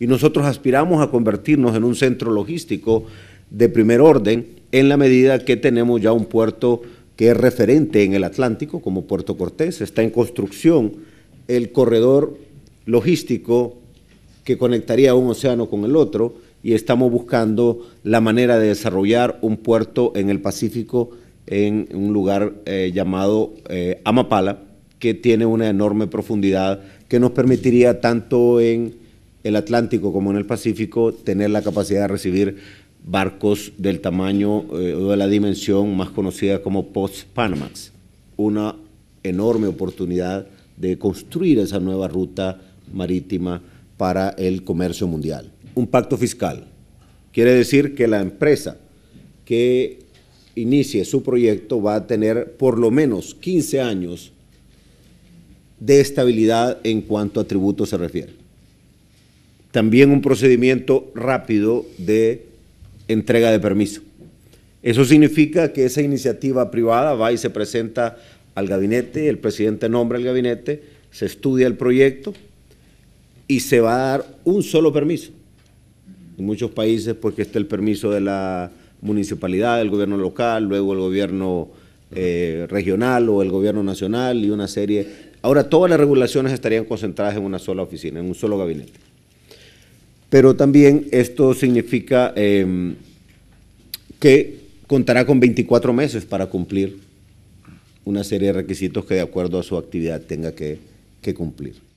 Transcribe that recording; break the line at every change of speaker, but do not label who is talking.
Y nosotros aspiramos a convertirnos en un centro logístico de primer orden en la medida que tenemos ya un puerto que es referente en el Atlántico, como Puerto Cortés. Está en construcción el corredor logístico que conectaría un océano con el otro y estamos buscando la manera de desarrollar un puerto en el Pacífico en un lugar eh, llamado eh, Amapala, que tiene una enorme profundidad que nos permitiría tanto en el Atlántico como en el Pacífico, tener la capacidad de recibir barcos del tamaño eh, o de la dimensión más conocida como Post-Panamax. Una enorme oportunidad de construir esa nueva ruta marítima para el comercio mundial. Un pacto fiscal. Quiere decir que la empresa que inicie su proyecto va a tener por lo menos 15 años de estabilidad en cuanto a tributos se refiere también un procedimiento rápido de entrega de permiso. Eso significa que esa iniciativa privada va y se presenta al gabinete, el presidente nombra el gabinete, se estudia el proyecto y se va a dar un solo permiso. En muchos países, porque pues, está el permiso de la municipalidad, del gobierno local, luego el gobierno eh, regional o el gobierno nacional y una serie. Ahora todas las regulaciones estarían concentradas en una sola oficina, en un solo gabinete pero también esto significa em, que contará con 24 meses para cumplir una serie de requisitos que de acuerdo a su actividad tenga que cumplir.